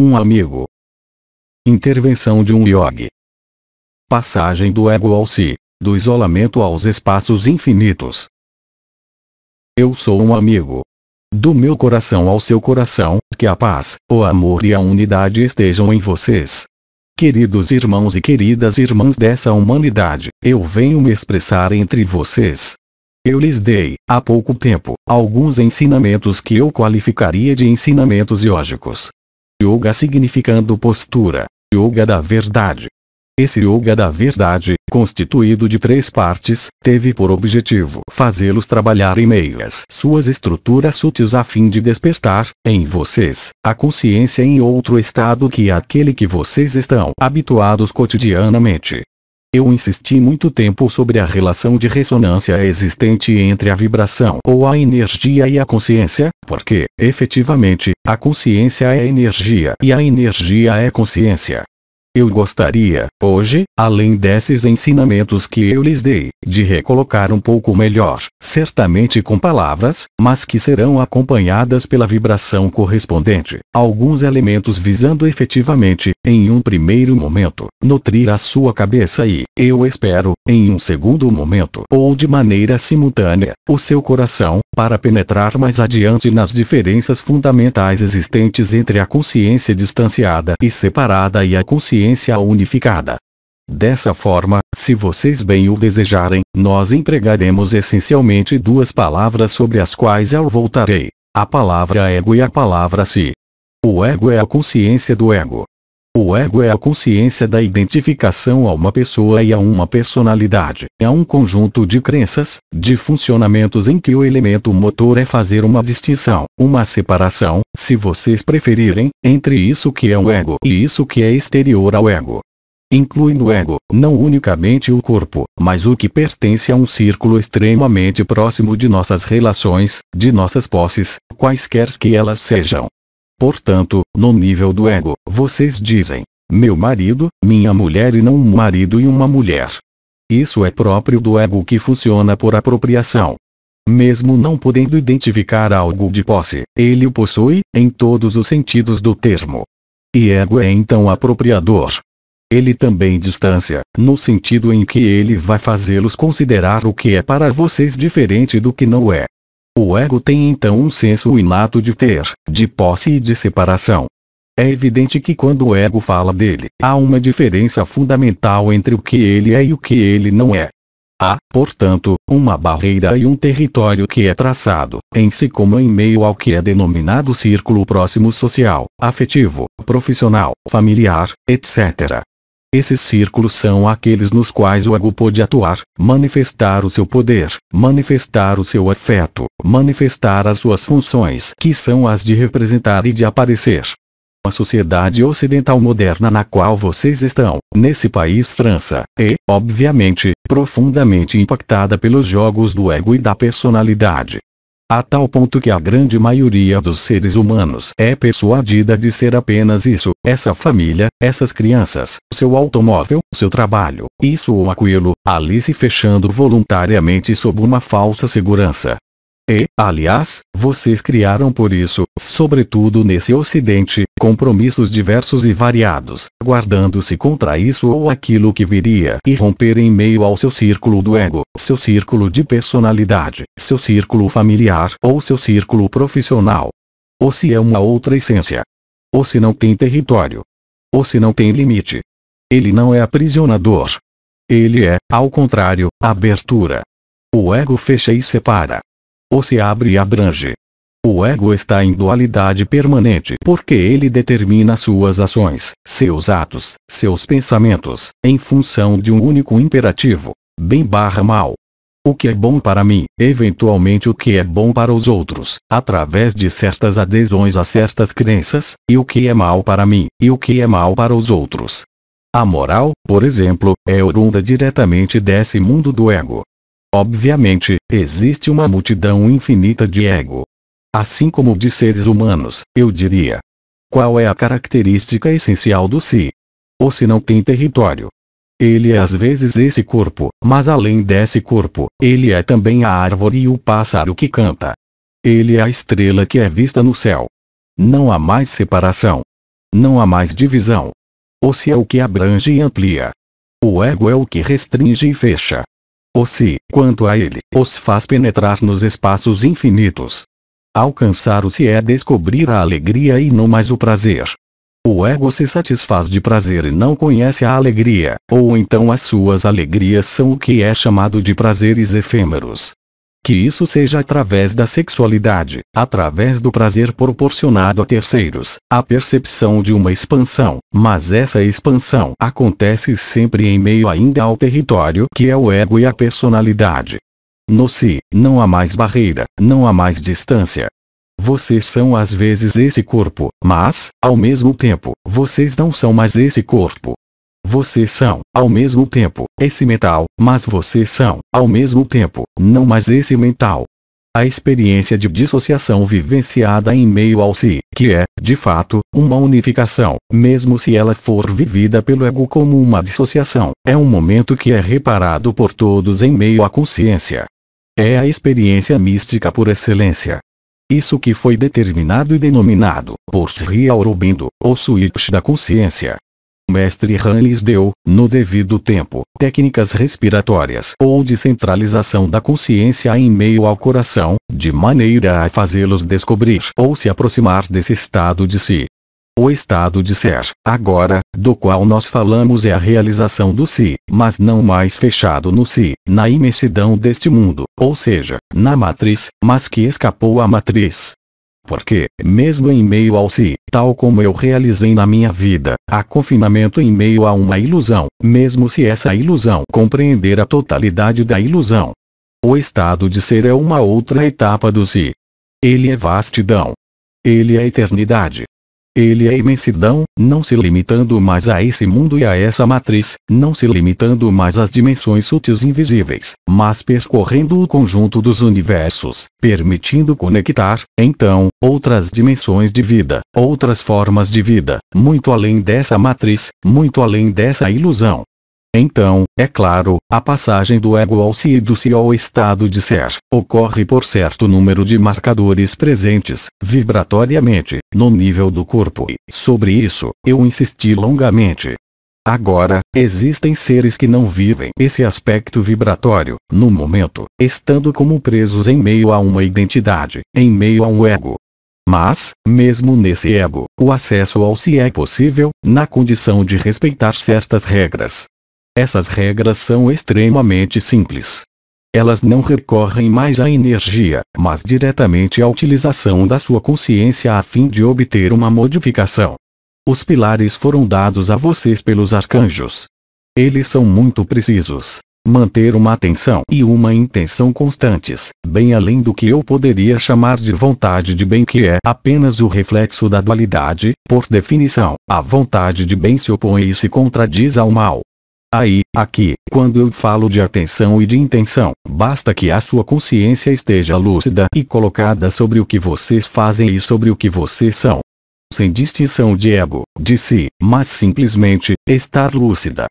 Um amigo. Intervenção de um yogi. Passagem do ego ao si, do isolamento aos espaços infinitos. Eu sou um amigo. Do meu coração ao seu coração, que a paz, o amor e a unidade estejam em vocês. Queridos irmãos e queridas irmãs dessa humanidade, eu venho me expressar entre vocês. Eu lhes dei, há pouco tempo, alguns ensinamentos que eu qualificaria de ensinamentos iógicos. Yoga significando postura, Yoga da Verdade. Esse Yoga da Verdade, constituído de três partes, teve por objetivo fazê-los trabalhar em meias suas estruturas sutis a fim de despertar, em vocês, a consciência em outro estado que é aquele que vocês estão habituados cotidianamente. Eu insisti muito tempo sobre a relação de ressonância existente entre a vibração ou a energia e a consciência, porque, efetivamente, a consciência é energia e a energia é consciência. Eu gostaria, hoje, além desses ensinamentos que eu lhes dei, de recolocar um pouco melhor, certamente com palavras, mas que serão acompanhadas pela vibração correspondente, alguns elementos visando efetivamente, em um primeiro momento, nutrir a sua cabeça e, eu espero, em um segundo momento ou de maneira simultânea, o seu coração, para penetrar mais adiante nas diferenças fundamentais existentes entre a consciência distanciada e separada e a consciência consciência unificada. Dessa forma, se vocês bem o desejarem, nós empregaremos essencialmente duas palavras sobre as quais eu voltarei: a palavra ego e a palavra si. O ego é a consciência do ego, o ego é a consciência da identificação a uma pessoa e a uma personalidade, a um conjunto de crenças, de funcionamentos em que o elemento motor é fazer uma distinção, uma separação, se vocês preferirem, entre isso que é o ego e isso que é exterior ao ego. Inclui no ego, não unicamente o corpo, mas o que pertence a um círculo extremamente próximo de nossas relações, de nossas posses, quaisquer que elas sejam. Portanto, no nível do ego, vocês dizem, meu marido, minha mulher e não um marido e uma mulher. Isso é próprio do ego que funciona por apropriação. Mesmo não podendo identificar algo de posse, ele o possui, em todos os sentidos do termo. E ego é então apropriador. Ele também distancia, no sentido em que ele vai fazê-los considerar o que é para vocês diferente do que não é. O ego tem então um senso inato de ter, de posse e de separação. É evidente que quando o ego fala dele, há uma diferença fundamental entre o que ele é e o que ele não é. Há, portanto, uma barreira e um território que é traçado, em si como em meio ao que é denominado círculo próximo social, afetivo, profissional, familiar, etc. Esses círculos são aqueles nos quais o ego pode atuar, manifestar o seu poder, manifestar o seu afeto, manifestar as suas funções que são as de representar e de aparecer. A sociedade ocidental moderna na qual vocês estão, nesse país França, é, obviamente, profundamente impactada pelos jogos do ego e da personalidade a tal ponto que a grande maioria dos seres humanos é persuadida de ser apenas isso, essa família, essas crianças, seu automóvel, seu trabalho, isso ou aquilo, ali se fechando voluntariamente sob uma falsa segurança, e, aliás, vocês criaram por isso, sobretudo nesse ocidente, compromissos diversos e variados, guardando-se contra isso ou aquilo que viria e romper em meio ao seu círculo do ego, seu círculo de personalidade, seu círculo familiar ou seu círculo profissional. Ou se é uma outra essência. Ou se não tem território. Ou se não tem limite. Ele não é aprisionador. Ele é, ao contrário, abertura. O ego fecha e separa ou se abre e abrange. O ego está em dualidade permanente porque ele determina suas ações, seus atos, seus pensamentos, em função de um único imperativo: bem barra mal. O que é bom para mim, eventualmente o que é bom para os outros, através de certas adesões a certas crenças, e o que é mal para mim, e o que é mal para os outros. A moral, por exemplo, é oriunda diretamente desse mundo do ego. Obviamente, existe uma multidão infinita de ego. Assim como de seres humanos, eu diria. Qual é a característica essencial do si? O si não tem território. Ele é às vezes esse corpo, mas além desse corpo, ele é também a árvore e o pássaro que canta. Ele é a estrela que é vista no céu. Não há mais separação. Não há mais divisão. O si é o que abrange e amplia. O ego é o que restringe e fecha ou se, quanto a ele, os faz penetrar nos espaços infinitos. Alcançar o se é descobrir a alegria e não mais o prazer. O ego se satisfaz de prazer e não conhece a alegria, ou então as suas alegrias são o que é chamado de prazeres efêmeros. Que isso seja através da sexualidade, através do prazer proporcionado a terceiros, a percepção de uma expansão, mas essa expansão acontece sempre em meio ainda ao território que é o ego e a personalidade. No si, não há mais barreira, não há mais distância, vocês são às vezes esse corpo, mas, ao mesmo tempo, vocês não são mais esse corpo. Vocês são, ao mesmo tempo, esse mental, mas vocês são, ao mesmo tempo, não mais esse mental. A experiência de dissociação vivenciada em meio ao si, que é, de fato, uma unificação, mesmo se ela for vivida pelo ego como uma dissociação, é um momento que é reparado por todos em meio à consciência. É a experiência mística por excelência. Isso que foi determinado e denominado, por Sri Aurobindo, o switch da consciência, mestre Han lhes deu, no devido tempo, técnicas respiratórias ou de centralização da consciência em meio ao coração, de maneira a fazê-los descobrir ou se aproximar desse estado de si. O estado de ser, agora, do qual nós falamos é a realização do si, mas não mais fechado no si, na imensidão deste mundo, ou seja, na matriz, mas que escapou à matriz, porque, mesmo em meio ao si, tal como eu realizei na minha vida, há confinamento em meio a uma ilusão, mesmo se essa ilusão compreender a totalidade da ilusão. O estado de ser é uma outra etapa do si. Ele é vastidão. Ele é eternidade. Ele é imensidão, não se limitando mais a esse mundo e a essa matriz, não se limitando mais às dimensões sutis invisíveis, mas percorrendo o conjunto dos universos, permitindo conectar, então, outras dimensões de vida, outras formas de vida, muito além dessa matriz, muito além dessa ilusão. Então, é claro, a passagem do ego ao si e do si ao estado de ser, ocorre por certo número de marcadores presentes, vibratoriamente, no nível do corpo e, sobre isso, eu insisti longamente. Agora, existem seres que não vivem esse aspecto vibratório, no momento, estando como presos em meio a uma identidade, em meio a um ego, mas, mesmo nesse ego, o acesso ao si é possível, na condição de respeitar certas regras, essas regras são extremamente simples. Elas não recorrem mais à energia, mas diretamente à utilização da sua consciência a fim de obter uma modificação. Os pilares foram dados a vocês pelos arcanjos. Eles são muito precisos. Manter uma atenção e uma intenção constantes, bem além do que eu poderia chamar de vontade de bem, que é apenas o reflexo da dualidade, por definição, a vontade de bem se opõe e se contradiz ao mal. Aí, aqui, quando eu falo de atenção e de intenção, basta que a sua consciência esteja lúcida e colocada sobre o que vocês fazem e sobre o que vocês são. Sem distinção de ego, de si, mas simplesmente, estar lúcida,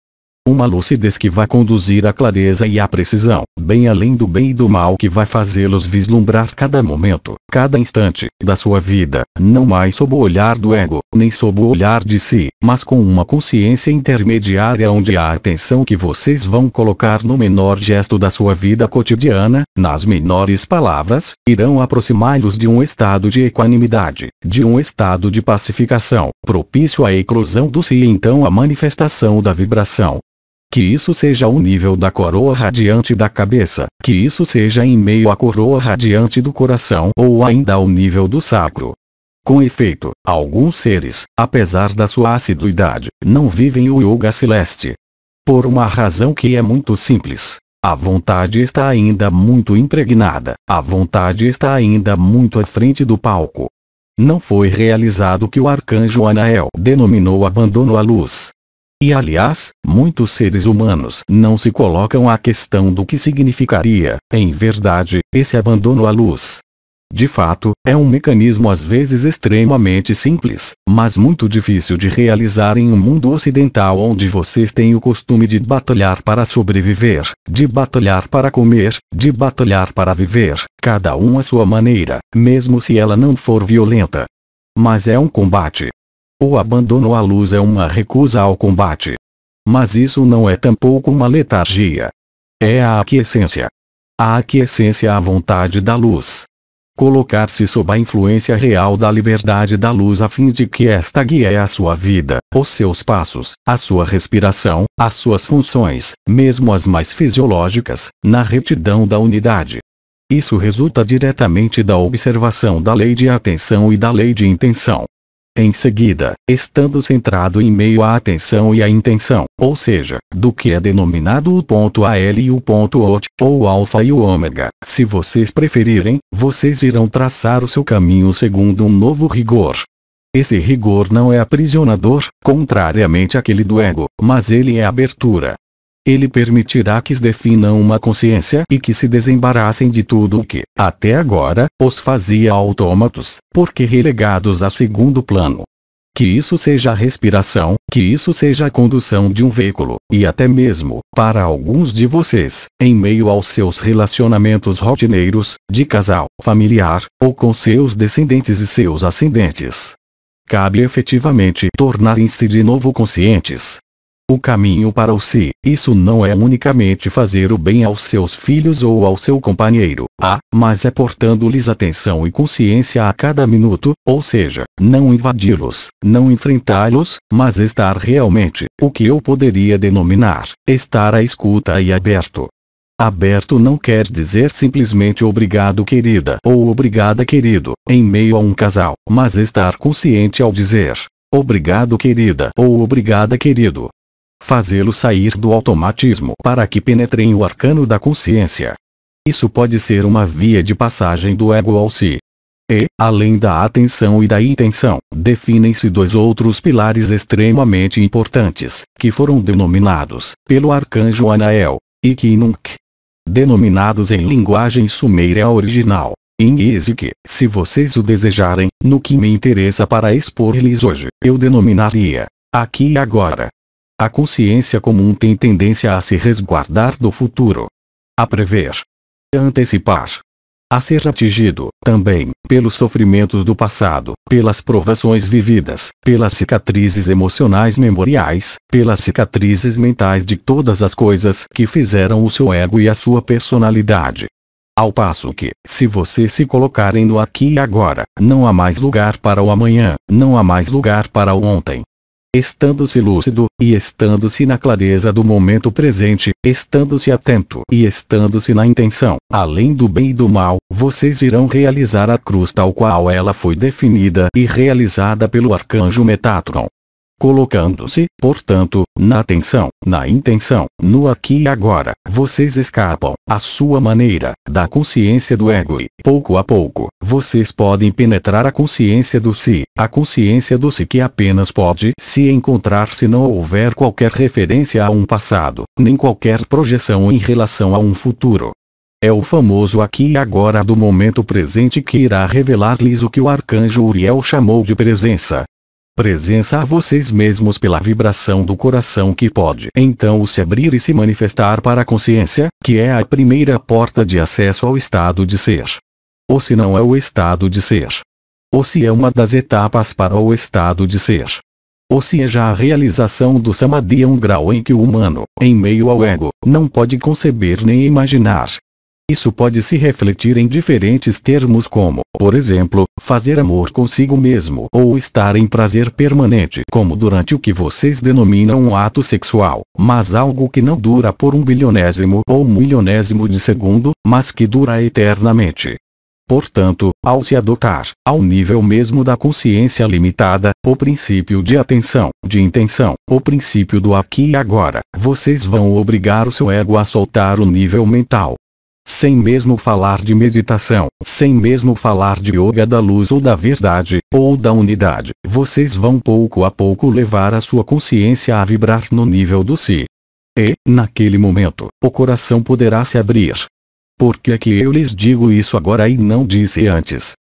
uma lucidez que vai conduzir à clareza e à precisão, bem além do bem e do mal que vai fazê-los vislumbrar cada momento, cada instante, da sua vida, não mais sob o olhar do ego, nem sob o olhar de si, mas com uma consciência intermediária onde a atenção que vocês vão colocar no menor gesto da sua vida cotidiana, nas menores palavras, irão aproximá-los de um estado de equanimidade, de um estado de pacificação, propício à eclosão do si e então à manifestação da vibração que isso seja o nível da coroa radiante da cabeça, que isso seja em meio à coroa radiante do coração ou ainda ao nível do sacro. Com efeito, alguns seres, apesar da sua assiduidade, não vivem o yoga celeste. Por uma razão que é muito simples. A vontade está ainda muito impregnada, a vontade está ainda muito à frente do palco. Não foi realizado o que o arcanjo Anael denominou abandono à luz. E aliás, muitos seres humanos não se colocam a questão do que significaria, em verdade, esse abandono à luz. De fato, é um mecanismo às vezes extremamente simples, mas muito difícil de realizar em um mundo ocidental onde vocês têm o costume de batalhar para sobreviver, de batalhar para comer, de batalhar para viver, cada um à sua maneira, mesmo se ela não for violenta. Mas é um combate, o abandono à luz é uma recusa ao combate. Mas isso não é tampouco uma letargia. É a aquiescência. A aquiescência à vontade da luz. Colocar-se sob a influência real da liberdade da luz a fim de que esta guie a sua vida, os seus passos, a sua respiração, as suas funções, mesmo as mais fisiológicas, na retidão da unidade. Isso resulta diretamente da observação da lei de atenção e da lei de intenção, em seguida, estando centrado em meio à atenção e à intenção, ou seja, do que é denominado o ponto AL e o ponto OT, ou alfa e o ômega, se vocês preferirem, vocês irão traçar o seu caminho segundo um novo rigor. Esse rigor não é aprisionador, contrariamente àquele do ego, mas ele é abertura, ele permitirá que se definam uma consciência e que se desembaraçem de tudo o que, até agora, os fazia autômatos, porque relegados a segundo plano. Que isso seja a respiração, que isso seja a condução de um veículo, e até mesmo, para alguns de vocês, em meio aos seus relacionamentos rotineiros, de casal, familiar, ou com seus descendentes e seus ascendentes. Cabe efetivamente tornarem-se de novo conscientes, o caminho para o si, isso não é unicamente fazer o bem aos seus filhos ou ao seu companheiro, ah, mas é portando-lhes atenção e consciência a cada minuto, ou seja, não invadi-los, não enfrentá-los, mas estar realmente, o que eu poderia denominar, estar à escuta e aberto. Aberto não quer dizer simplesmente obrigado querida ou obrigada querido, em meio a um casal, mas estar consciente ao dizer, Obrigado querida ou obrigada querido, fazê-lo sair do automatismo para que penetrem o arcano da consciência. Isso pode ser uma via de passagem do ego ao si. E, além da atenção e da intenção, definem-se dois outros pilares extremamente importantes, que foram denominados, pelo arcanjo Anael, e Kinunk. Denominados em linguagem sumeira original, em Isik, se vocês o desejarem, no que me interessa para expor-lhes hoje, eu denominaria, aqui e agora, a consciência comum tem tendência a se resguardar do futuro, a prever, a antecipar, a ser atingido também pelos sofrimentos do passado, pelas provações vividas, pelas cicatrizes emocionais memoriais, pelas cicatrizes mentais de todas as coisas que fizeram o seu ego e a sua personalidade. Ao passo que, se você se colocarem no aqui e agora, não há mais lugar para o amanhã, não há mais lugar para o ontem, estando-se lúcido, e estando-se na clareza do momento presente, estando-se atento e estando-se na intenção, além do bem e do mal, vocês irão realizar a cruz tal qual ela foi definida e realizada pelo arcanjo Metatron. Colocando-se, portanto, na atenção, na intenção, no aqui e agora, vocês escapam, à sua maneira, da consciência do ego e, pouco a pouco, vocês podem penetrar a consciência do si, a consciência do si que apenas pode se encontrar se não houver qualquer referência a um passado, nem qualquer projeção em relação a um futuro. É o famoso aqui e agora do momento presente que irá revelar-lhes o que o arcanjo Uriel chamou de presença, presença a vocês mesmos pela vibração do coração que pode então se abrir e se manifestar para a consciência, que é a primeira porta de acesso ao estado de ser. Ou se não é o estado de ser. Ou se é uma das etapas para o estado de ser. Ou se é já a realização do samadhi a um grau em que o humano, em meio ao ego, não pode conceber nem imaginar, isso pode se refletir em diferentes termos como, por exemplo, fazer amor consigo mesmo ou estar em prazer permanente como durante o que vocês denominam um ato sexual, mas algo que não dura por um bilionésimo ou milionésimo de segundo, mas que dura eternamente. Portanto, ao se adotar, ao nível mesmo da consciência limitada, o princípio de atenção, de intenção, o princípio do aqui e agora, vocês vão obrigar o seu ego a soltar o nível mental, sem mesmo falar de meditação, sem mesmo falar de yoga da luz ou da verdade, ou da unidade. Vocês vão pouco a pouco levar a sua consciência a vibrar no nível do si. E, naquele momento, o coração poderá se abrir. Por que é que eu lhes digo isso agora e não disse antes?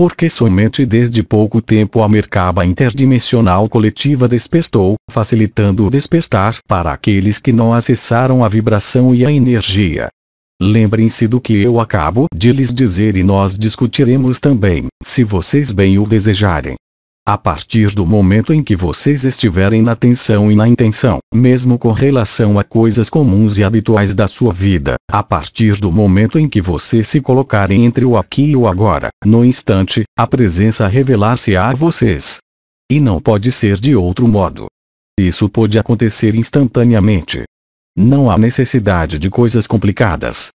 porque somente desde pouco tempo a mercaba interdimensional coletiva despertou, facilitando o despertar para aqueles que não acessaram a vibração e a energia. Lembrem-se do que eu acabo de lhes dizer e nós discutiremos também, se vocês bem o desejarem. A partir do momento em que vocês estiverem na atenção e na intenção, mesmo com relação a coisas comuns e habituais da sua vida, a partir do momento em que vocês se colocarem entre o aqui e o agora, no instante, a presença revelar-se a vocês. E não pode ser de outro modo. Isso pode acontecer instantaneamente, não há necessidade de coisas complicadas.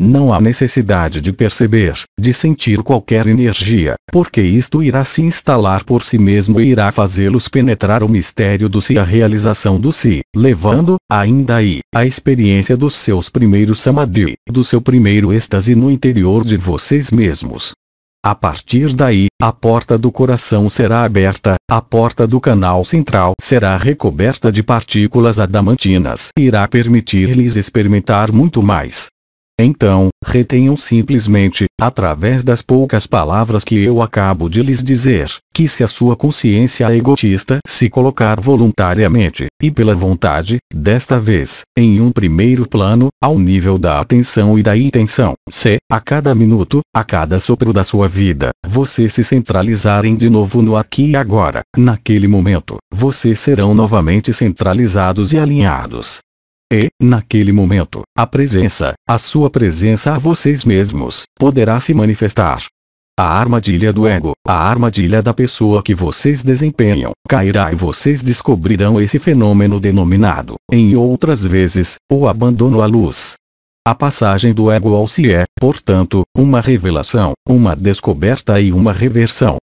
Não há necessidade de perceber, de sentir qualquer energia, porque isto irá se instalar por si mesmo e irá fazê-los penetrar o mistério do si a realização do si, levando, ainda aí, a experiência dos seus primeiros samadhi, do seu primeiro êxtase no interior de vocês mesmos. A partir daí, a porta do coração será aberta, a porta do canal central será recoberta de partículas adamantinas. Irá permitir-lhes experimentar muito mais. Então, retenham simplesmente, através das poucas palavras que eu acabo de lhes dizer, que se a sua consciência egotista se colocar voluntariamente, e pela vontade, desta vez, em um primeiro plano, ao nível da atenção e da intenção, se, a cada minuto, a cada sopro da sua vida, vocês se centralizarem de novo no aqui e agora, naquele momento, vocês serão novamente centralizados e alinhados, e, naquele momento, a presença, a sua presença a vocês mesmos, poderá se manifestar. A armadilha do ego, a armadilha da pessoa que vocês desempenham, cairá e vocês descobrirão esse fenômeno denominado, em outras vezes, o abandono à luz. A passagem do ego ao si é, portanto, uma revelação, uma descoberta e uma reversão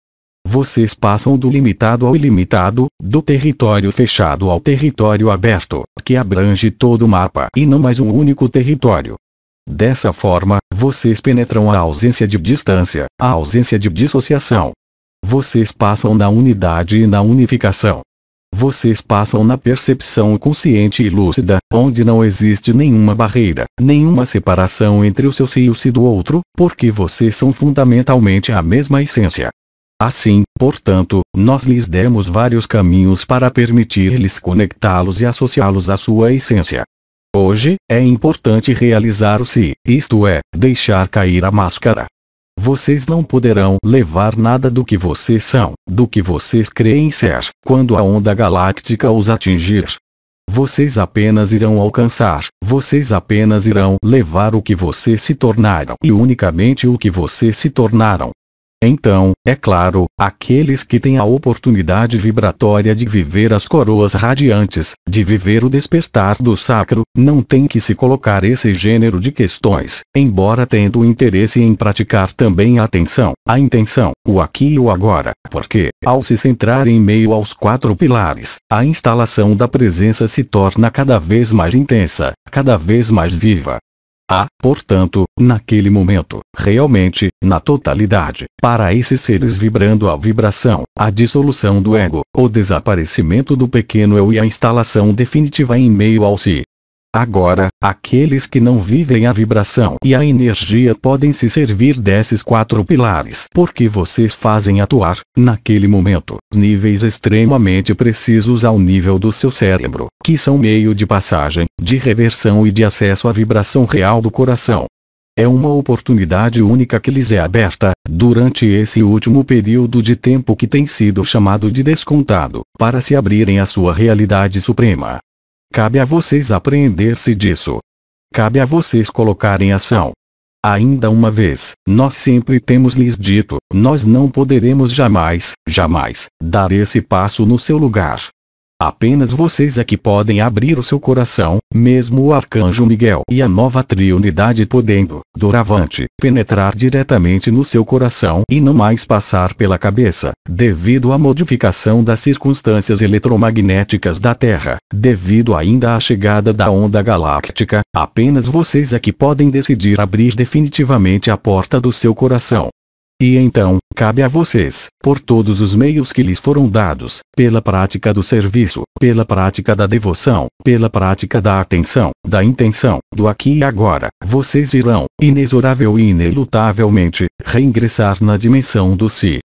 vocês passam do limitado ao ilimitado, do território fechado ao território aberto, que abrange todo o mapa e não mais um único território. Dessa forma, vocês penetram a ausência de distância, a ausência de dissociação. Vocês passam na unidade e na unificação. Vocês passam na percepção consciente e lúcida, onde não existe nenhuma barreira, nenhuma separação entre o seu si e o si do outro, porque vocês são fundamentalmente a mesma essência. Assim, portanto, nós lhes demos vários caminhos para permitir-lhes conectá-los e associá-los à sua essência. Hoje, é importante realizar-se, isto é, deixar cair a máscara. Vocês não poderão levar nada do que vocês são, do que vocês creem ser, quando a onda galáctica os atingir. Vocês apenas irão alcançar, vocês apenas irão levar o que vocês se tornaram e unicamente o que vocês se tornaram. Então, é claro, aqueles que têm a oportunidade vibratória de viver as coroas radiantes, de viver o despertar do sacro, não têm que se colocar esse gênero de questões, embora tendo interesse em praticar também a atenção, a intenção, o aqui e o agora, porque, ao se centrar em meio aos quatro pilares, a instalação da presença se torna cada vez mais intensa, cada vez mais viva, Há, portanto, naquele momento, realmente, na totalidade, para esses seres vibrando a vibração, a dissolução do ego, o desaparecimento do pequeno eu e a instalação definitiva em meio ao si, Agora, aqueles que não vivem a vibração e a energia podem se servir desses quatro pilares porque vocês fazem atuar, naquele momento, níveis extremamente precisos ao nível do seu cérebro, que são meio de passagem, de reversão e de acesso à vibração real do coração. É uma oportunidade única que lhes é aberta, durante esse último período de tempo que tem sido chamado de descontado, para se abrirem à sua realidade suprema, Cabe a vocês apreender-se disso. Cabe a vocês colocarem ação. Ainda uma vez, nós sempre temos lhes dito, nós não poderemos jamais, jamais, dar esse passo no seu lugar, Apenas vocês é que podem abrir o seu coração, mesmo o Arcanjo Miguel e a nova Triunidade podendo, doravante, penetrar diretamente no seu coração e não mais passar pela cabeça, devido à modificação das circunstâncias eletromagnéticas da Terra, devido ainda à chegada da onda galáctica, apenas vocês é que podem decidir abrir definitivamente a porta do seu coração. E então, cabe a vocês, por todos os meios que lhes foram dados, pela prática do serviço, pela prática da devoção, pela prática da atenção, da intenção, do aqui e agora, vocês irão, inexorável e inelutavelmente, reingressar na dimensão do si.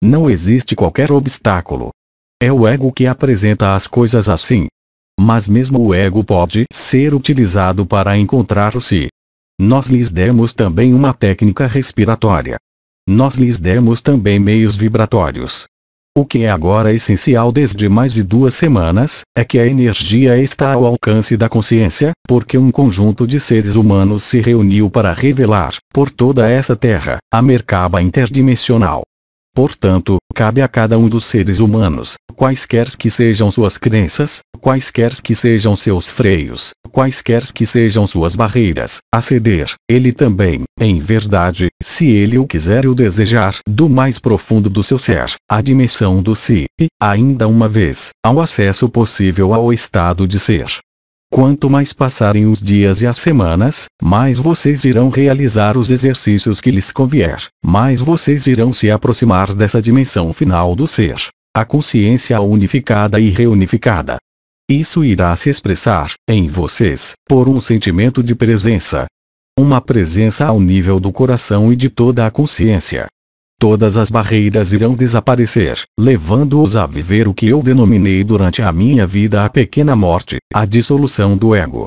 Não existe qualquer obstáculo. É o ego que apresenta as coisas assim. Mas mesmo o ego pode ser utilizado para encontrar o si. Nós lhes demos também uma técnica respiratória, nós lhes demos também meios vibratórios. O que é agora essencial desde mais de duas semanas, é que a energia está ao alcance da consciência, porque um conjunto de seres humanos se reuniu para revelar, por toda essa terra, a mercaba interdimensional. Portanto, cabe a cada um dos seres humanos, quaisquer que sejam suas crenças, quaisquer que sejam seus freios, quaisquer que sejam suas barreiras, aceder, ele também, em verdade, se ele o quiser e o desejar, do mais profundo do seu ser, à dimensão do si, e, ainda uma vez, ao acesso possível ao estado de ser, Quanto mais passarem os dias e as semanas, mais vocês irão realizar os exercícios que lhes convier, mais vocês irão se aproximar dessa dimensão final do ser, a consciência unificada e reunificada. Isso irá se expressar, em vocês, por um sentimento de presença. Uma presença ao nível do coração e de toda a consciência todas as barreiras irão desaparecer, levando-os a viver o que eu denominei durante a minha vida a pequena morte, a dissolução do ego.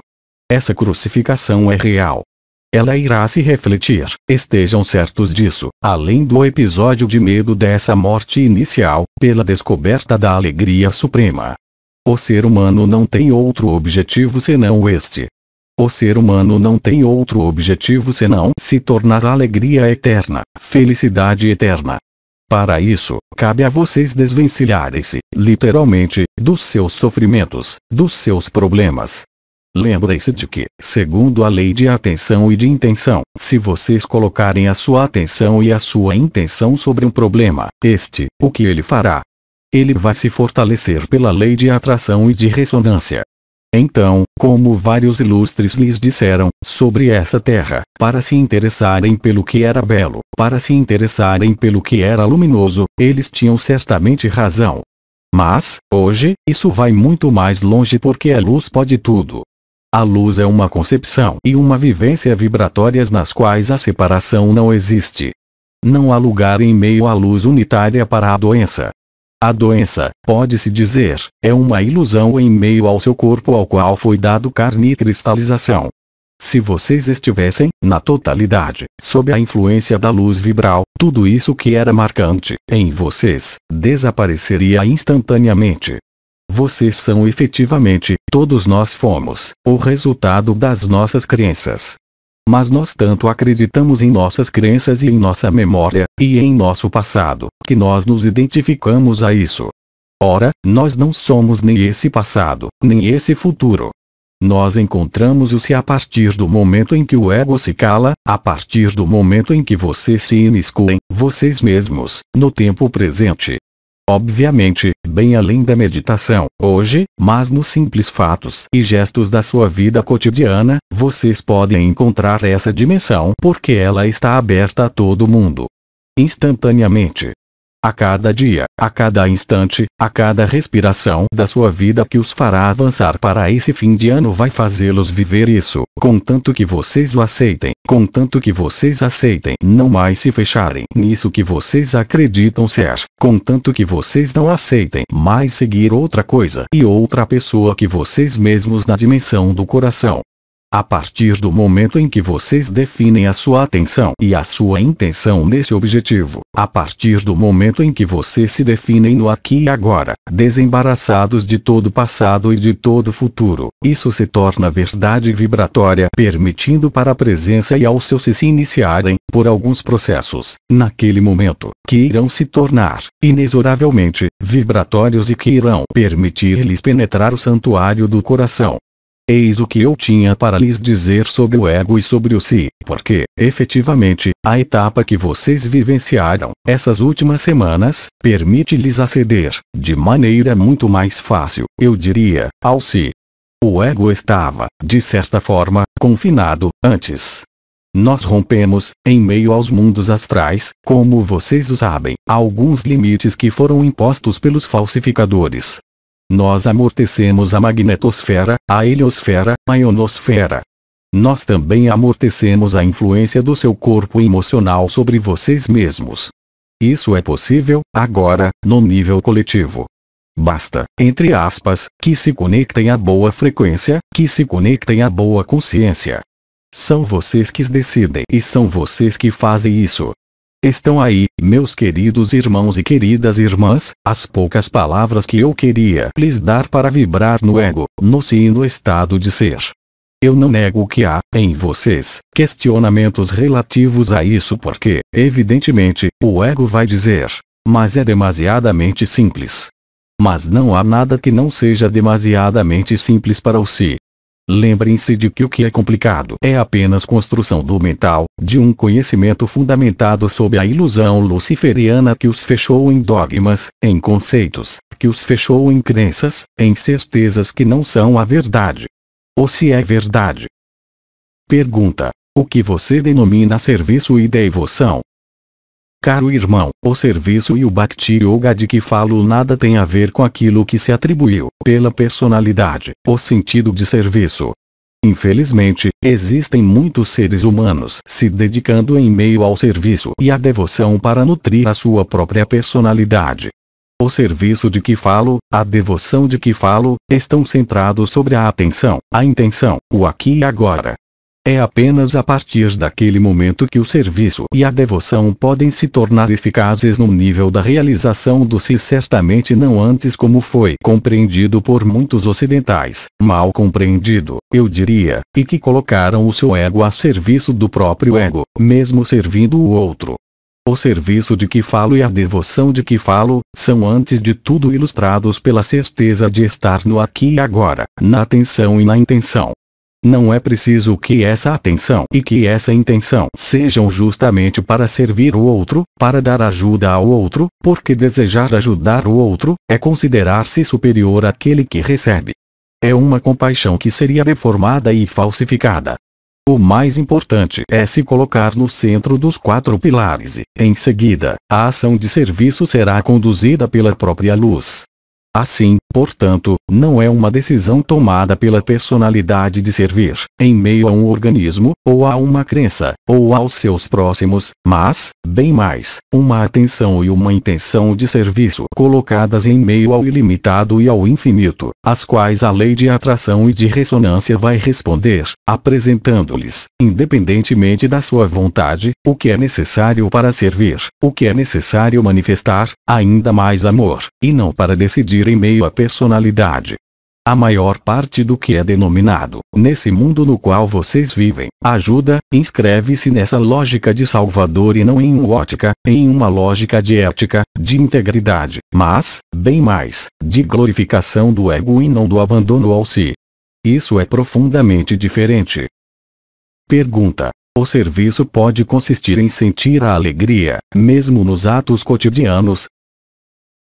Essa crucificação é real. Ela irá se refletir, estejam certos disso, além do episódio de medo dessa morte inicial, pela descoberta da alegria suprema. O ser humano não tem outro objetivo senão este, o ser humano não tem outro objetivo senão se tornar alegria eterna, felicidade eterna. Para isso, cabe a vocês desvencilharem-se, literalmente, dos seus sofrimentos, dos seus problemas. Lembrem-se de que, segundo a lei de atenção e de intenção, se vocês colocarem a sua atenção e a sua intenção sobre um problema, este, o que ele fará? Ele vai se fortalecer pela lei de atração e de ressonância, então, como vários ilustres lhes disseram, sobre essa terra, para se interessarem pelo que era belo, para se interessarem pelo que era luminoso, eles tinham certamente razão. Mas, hoje, isso vai muito mais longe porque a luz pode tudo. A luz é uma concepção e uma vivência vibratórias nas quais a separação não existe. Não há lugar em meio à luz unitária para a doença, a doença, pode-se dizer, é uma ilusão em meio ao seu corpo ao qual foi dado carne e cristalização. Se vocês estivessem, na totalidade, sob a influência da luz vibral, tudo isso que era marcante, em vocês, desapareceria instantaneamente. Vocês são efetivamente, todos nós fomos, o resultado das nossas crenças, mas nós tanto acreditamos em nossas crenças e em nossa memória, e em nosso passado, que nós nos identificamos a isso. Ora, nós não somos nem esse passado, nem esse futuro. Nós encontramos-se o a partir do momento em que o ego se cala, a partir do momento em que vocês se imiscuem, vocês mesmos, no tempo presente, obviamente, bem além da meditação, hoje, mas nos simples fatos e gestos da sua vida cotidiana, vocês podem encontrar essa dimensão porque ela está aberta a todo mundo. Instantaneamente, a cada dia, a cada instante, a cada respiração da sua vida que os fará avançar para esse fim de ano vai fazê-los viver isso, contanto que vocês o aceitem, contanto que vocês aceitem não mais se fecharem nisso que vocês acreditam ser, contanto que vocês não aceitem mais seguir outra coisa e outra pessoa que vocês mesmos na dimensão do coração, a partir do momento em que vocês definem a sua atenção e a sua intenção nesse objetivo, a partir do momento em que vocês se definem no aqui e agora, desembaraçados de todo passado e de todo futuro, isso se torna verdade vibratória, permitindo para a presença e ao seu se se iniciarem, por alguns processos, naquele momento, que irão se tornar, inexoravelmente, vibratórios e que irão permitir-lhes penetrar o santuário do coração, Eis o que eu tinha para lhes dizer sobre o ego e sobre o si, porque, efetivamente, a etapa que vocês vivenciaram, essas últimas semanas, permite-lhes aceder, de maneira muito mais fácil, eu diria, ao si. O ego estava, de certa forma, confinado, antes, nós rompemos, em meio aos mundos astrais, como vocês o sabem, alguns limites que foram impostos pelos falsificadores, nós amortecemos a magnetosfera, a heliosfera, a ionosfera. Nós também amortecemos a influência do seu corpo emocional sobre vocês mesmos. Isso é possível, agora, no nível coletivo. Basta, entre aspas, que se conectem à boa frequência, que se conectem à boa consciência. São vocês que decidem e são vocês que fazem isso. Estão aí, meus queridos irmãos e queridas irmãs, as poucas palavras que eu queria lhes dar para vibrar no ego, no si e no estado de ser. Eu não nego que há, em vocês, questionamentos relativos a isso porque, evidentemente, o ego vai dizer. Mas é demasiadamente simples. Mas não há nada que não seja demasiadamente simples para o si. Lembrem-se de que o que é complicado é apenas construção do mental, de um conhecimento fundamentado sob a ilusão luciferiana que os fechou em dogmas, em conceitos, que os fechou em crenças, em certezas que não são a verdade. Ou se é verdade. Pergunta: O que você denomina serviço e devoção, caro irmão, o serviço e o Bhakti Yoga de que falo nada tem a ver com aquilo que se atribuiu pela personalidade, o sentido de serviço. Infelizmente, existem muitos seres humanos se dedicando em meio ao serviço e à devoção para nutrir a sua própria personalidade. O serviço de que falo, a devoção de que falo, estão centrados sobre a atenção, a intenção, o aqui e agora, é apenas a partir daquele momento que o serviço e a devoção podem se tornar eficazes no nível da realização do si certamente não antes como foi compreendido por muitos ocidentais, mal compreendido, eu diria, e que colocaram o seu ego a serviço do próprio ego, mesmo servindo o outro. O serviço de que falo e a devoção de que falo, são antes de tudo ilustrados pela certeza de estar no aqui e agora, na atenção e na intenção. Não é preciso que essa atenção e que essa intenção sejam justamente para servir o outro, para dar ajuda ao outro, porque desejar ajudar o outro é considerar-se superior àquele que recebe. É uma compaixão que seria deformada e falsificada. O mais importante é se colocar no centro dos quatro pilares e, em seguida, a ação de serviço será conduzida pela própria luz. Assim, Portanto, não é uma decisão tomada pela personalidade de servir, em meio a um organismo, ou a uma crença, ou aos seus próximos, mas, bem mais, uma atenção e uma intenção de serviço colocadas em meio ao ilimitado e ao infinito, as quais a lei de atração e de ressonância vai responder, apresentando-lhes, independentemente da sua vontade, o que é necessário para servir, o que é necessário manifestar, ainda mais amor, e não para decidir em meio a personalidade. A maior parte do que é denominado, nesse mundo no qual vocês vivem, ajuda, inscreve-se nessa lógica de salvador e não em uma ótica, em uma lógica de ética, de integridade, mas, bem mais, de glorificação do ego e não do abandono ao si. Isso é profundamente diferente. Pergunta. O serviço pode consistir em sentir a alegria, mesmo nos atos cotidianos,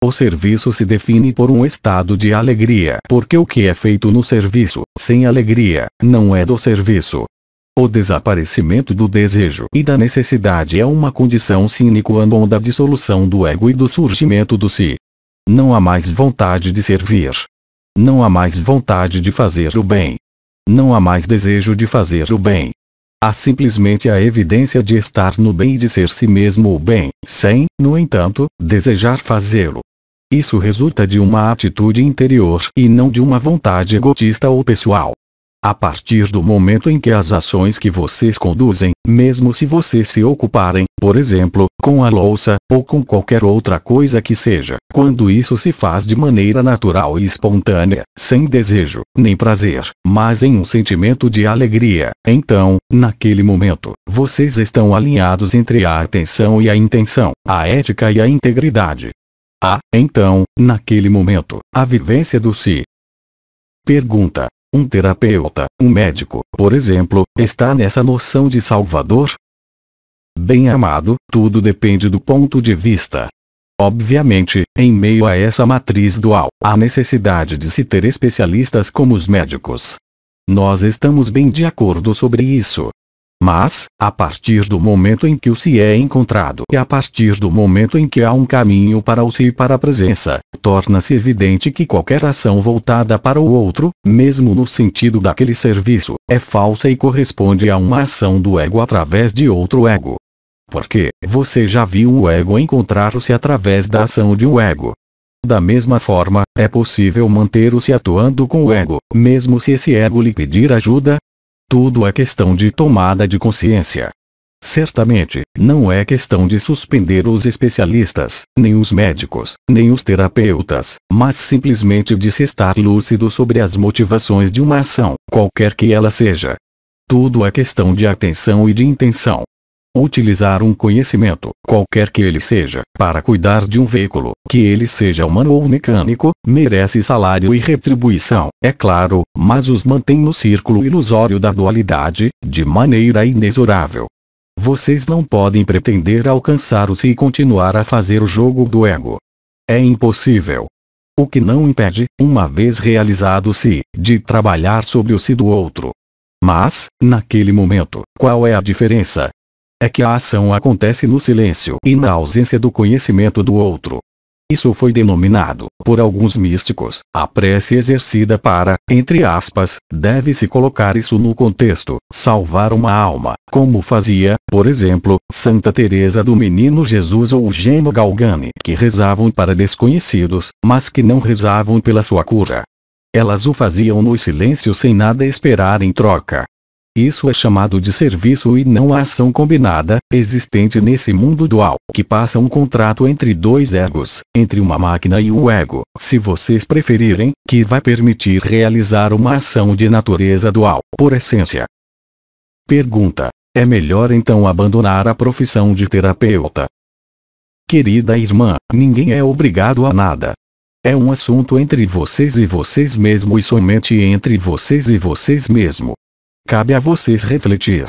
o serviço se define por um estado de alegria, porque o que é feito no serviço, sem alegria, não é do serviço. O desaparecimento do desejo e da necessidade é uma condição sine qua non da dissolução do ego e do surgimento do si. Não há mais vontade de servir. Não há mais vontade de fazer o bem. Não há mais desejo de fazer o bem. Há simplesmente a evidência de estar no bem e de ser si mesmo o bem, sem, no entanto, desejar fazê-lo. Isso resulta de uma atitude interior e não de uma vontade egotista ou pessoal. A partir do momento em que as ações que vocês conduzem, mesmo se vocês se ocuparem, por exemplo, com a louça, ou com qualquer outra coisa que seja, quando isso se faz de maneira natural e espontânea, sem desejo, nem prazer, mas em um sentimento de alegria, então, naquele momento, vocês estão alinhados entre a atenção e a intenção, a ética e a integridade, Há, ah, então, naquele momento, a vivência do si. Pergunta. Um terapeuta, um médico, por exemplo, está nessa noção de salvador? Bem amado, tudo depende do ponto de vista. Obviamente, em meio a essa matriz dual, há necessidade de se ter especialistas como os médicos. Nós estamos bem de acordo sobre isso, mas, a partir do momento em que o se é encontrado e a partir do momento em que há um caminho para o si e para a presença, torna-se evidente que qualquer ação voltada para o outro, mesmo no sentido daquele serviço, é falsa e corresponde a uma ação do ego através de outro ego. Porque, você já viu o ego encontrar-se através da ação de um ego. Da mesma forma, é possível manter-se atuando com o ego, mesmo se esse ego lhe pedir ajuda, tudo é questão de tomada de consciência. Certamente, não é questão de suspender os especialistas, nem os médicos, nem os terapeutas, mas simplesmente de se estar lúcido sobre as motivações de uma ação, qualquer que ela seja. Tudo é questão de atenção e de intenção. Utilizar um conhecimento, qualquer que ele seja, para cuidar de um veículo, que ele seja humano ou mecânico, merece salário e retribuição, é claro, mas os mantém no círculo ilusório da dualidade, de maneira inexorável. Vocês não podem pretender alcançar si e continuar a fazer o jogo do ego. É impossível. O que não impede, uma vez realizado-se, de trabalhar sobre o si do outro. Mas, naquele momento, qual é a diferença é que a ação acontece no silêncio e na ausência do conhecimento do outro. Isso foi denominado, por alguns místicos, a prece exercida para, entre aspas, deve-se colocar isso no contexto, salvar uma alma, como fazia, por exemplo, Santa Teresa do Menino Jesus ou Geno Galgani, que rezavam para desconhecidos, mas que não rezavam pela sua cura. Elas o faziam no silêncio sem nada esperar em troca. Isso é chamado de serviço e não a ação combinada, existente nesse mundo dual, que passa um contrato entre dois egos, entre uma máquina e o ego, se vocês preferirem, que vai permitir realizar uma ação de natureza dual, por essência. Pergunta. É melhor então abandonar a profissão de terapeuta? Querida irmã, ninguém é obrigado a nada. É um assunto entre vocês e vocês mesmo e somente entre vocês e vocês mesmo. Cabe a vocês refletir.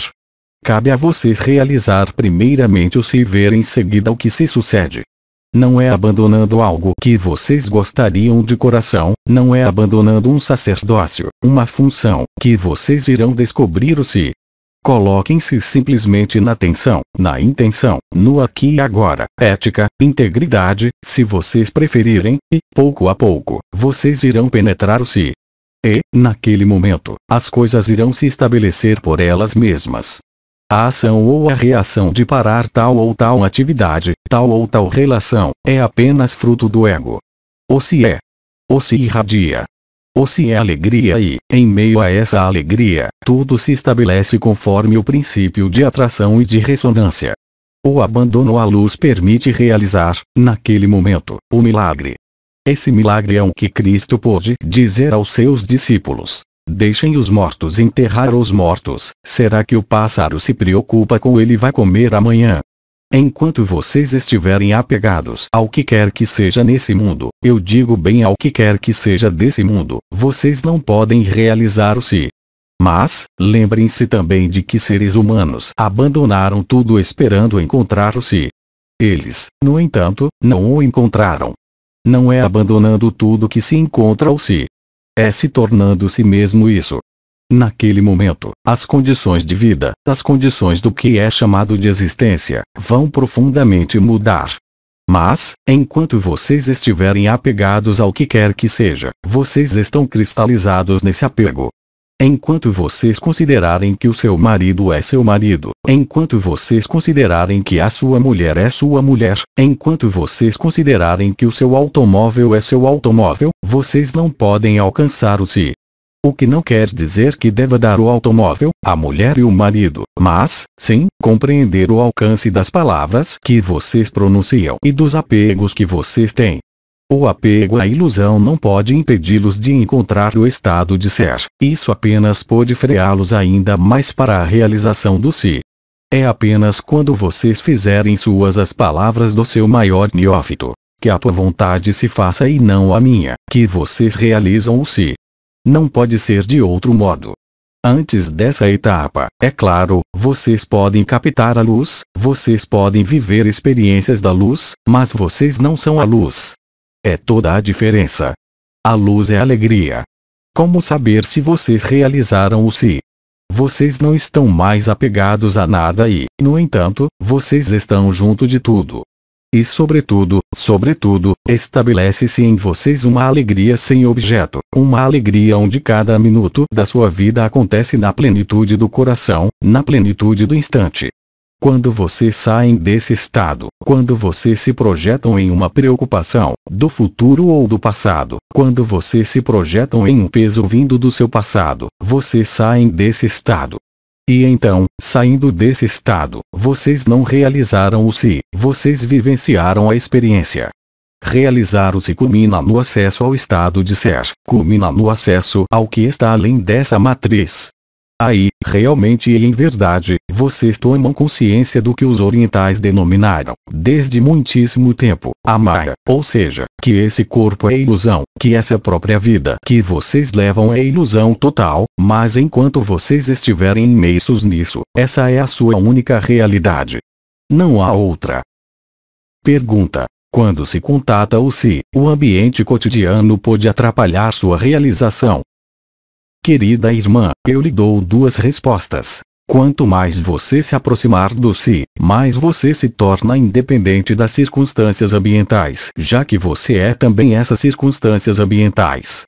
Cabe a vocês realizar primeiramente o se ver em seguida o que se sucede. Não é abandonando algo que vocês gostariam de coração, não é abandonando um sacerdócio, uma função, que vocês irão descobrir o se. Coloquem-se simplesmente na atenção, na intenção, no aqui e agora, ética, integridade, se vocês preferirem, e, pouco a pouco, vocês irão penetrar o se. E, naquele momento, as coisas irão se estabelecer por elas mesmas. A ação ou a reação de parar tal ou tal atividade, tal ou tal relação, é apenas fruto do ego. Ou se é. Ou se irradia. Ou se é alegria e, em meio a essa alegria, tudo se estabelece conforme o princípio de atração e de ressonância. O abandono à luz permite realizar, naquele momento, o milagre. Esse milagre é o que Cristo pôde dizer aos seus discípulos. Deixem os mortos enterrar os mortos. Será que o pássaro se preocupa com ele vai comer amanhã? Enquanto vocês estiverem apegados ao que quer que seja nesse mundo, eu digo bem ao que quer que seja desse mundo, vocês não podem realizar-se. o Mas, lembrem-se também de que seres humanos abandonaram tudo esperando encontrar-se. o Eles, no entanto, não o encontraram, não é abandonando tudo que se encontra ao se, É se tornando se mesmo isso. Naquele momento, as condições de vida, as condições do que é chamado de existência, vão profundamente mudar. Mas, enquanto vocês estiverem apegados ao que quer que seja, vocês estão cristalizados nesse apego, Enquanto vocês considerarem que o seu marido é seu marido, enquanto vocês considerarem que a sua mulher é sua mulher, enquanto vocês considerarem que o seu automóvel é seu automóvel, vocês não podem alcançar o si. O que não quer dizer que deva dar o automóvel, a mulher e o marido, mas, sim, compreender o alcance das palavras que vocês pronunciam e dos apegos que vocês têm. O apego à ilusão não pode impedi-los de encontrar o estado de ser, isso apenas pode freá-los ainda mais para a realização do si. É apenas quando vocês fizerem suas as palavras do seu maior neófito, que a tua vontade se faça e não a minha, que vocês realizam o si. Não pode ser de outro modo. Antes dessa etapa, é claro, vocês podem captar a luz, vocês podem viver experiências da luz, mas vocês não são a luz, é toda a diferença. A luz é alegria. Como saber se vocês realizaram o si? Vocês não estão mais apegados a nada e, no entanto, vocês estão junto de tudo. E sobretudo, sobretudo, estabelece-se em vocês uma alegria sem objeto, uma alegria onde cada minuto da sua vida acontece na plenitude do coração, na plenitude do instante, quando vocês saem desse estado, quando vocês se projetam em uma preocupação, do futuro ou do passado, quando vocês se projetam em um peso vindo do seu passado, vocês saem desse estado. E então, saindo desse estado, vocês não realizaram o si, vocês vivenciaram a experiência. Realizar o se culmina no acesso ao estado de ser, culmina no acesso ao que está além dessa matriz. Aí, realmente e em verdade, vocês tomam consciência do que os orientais denominaram, desde muitíssimo tempo, a Maya, ou seja, que esse corpo é ilusão, que essa própria vida que vocês levam é ilusão total, mas enquanto vocês estiverem imersos nisso, essa é a sua única realidade. Não há outra. Pergunta. Quando se contata o si, o ambiente cotidiano pode atrapalhar sua realização. Querida irmã, eu lhe dou duas respostas. Quanto mais você se aproximar do si, mais você se torna independente das circunstâncias ambientais, já que você é também essas circunstâncias ambientais.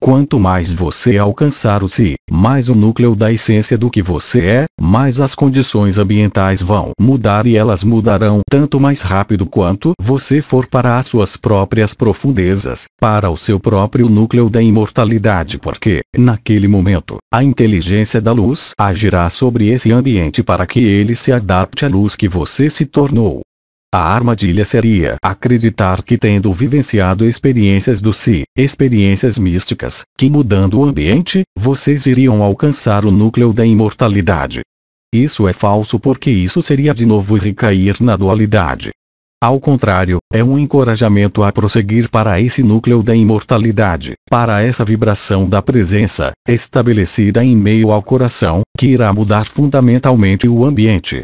Quanto mais você alcançar o si, mais o núcleo da essência do que você é, mais as condições ambientais vão mudar e elas mudarão tanto mais rápido quanto você for para as suas próprias profundezas, para o seu próprio núcleo da imortalidade porque, naquele momento, a inteligência da luz agirá sobre esse ambiente para que ele se adapte à luz que você se tornou. A armadilha seria acreditar que tendo vivenciado experiências do si, experiências místicas, que mudando o ambiente, vocês iriam alcançar o núcleo da imortalidade. Isso é falso porque isso seria de novo recair na dualidade. Ao contrário, é um encorajamento a prosseguir para esse núcleo da imortalidade, para essa vibração da presença, estabelecida em meio ao coração, que irá mudar fundamentalmente o ambiente,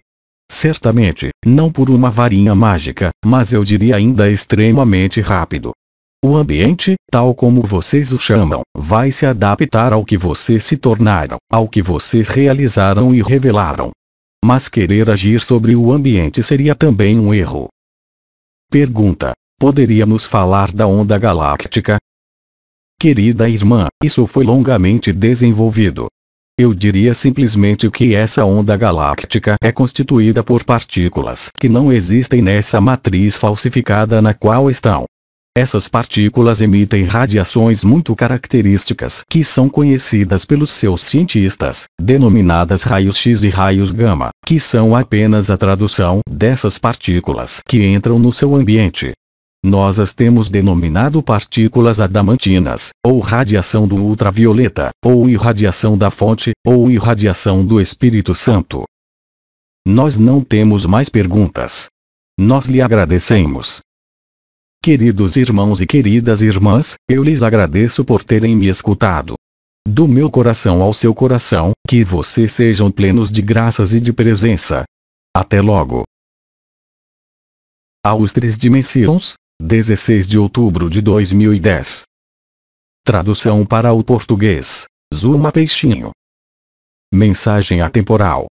Certamente, não por uma varinha mágica, mas eu diria ainda extremamente rápido. O ambiente, tal como vocês o chamam, vai se adaptar ao que vocês se tornaram, ao que vocês realizaram e revelaram. Mas querer agir sobre o ambiente seria também um erro. Pergunta: Poderíamos falar da onda galáctica? Querida irmã, isso foi longamente desenvolvido. Eu diria simplesmente que essa onda galáctica é constituída por partículas que não existem nessa matriz falsificada na qual estão. Essas partículas emitem radiações muito características que são conhecidas pelos seus cientistas, denominadas raios-x e raios gama, que são apenas a tradução dessas partículas que entram no seu ambiente. Nós as temos denominado partículas adamantinas, ou radiação do ultravioleta, ou irradiação da fonte, ou irradiação do Espírito Santo. Nós não temos mais perguntas. Nós lhe agradecemos. Queridos irmãos e queridas irmãs, eu lhes agradeço por terem me escutado. Do meu coração ao seu coração, que vocês sejam plenos de graças e de presença. Até logo! Aos três dimensões, 16 de outubro de 2010. Tradução para o português. Zuma Peixinho. Mensagem atemporal.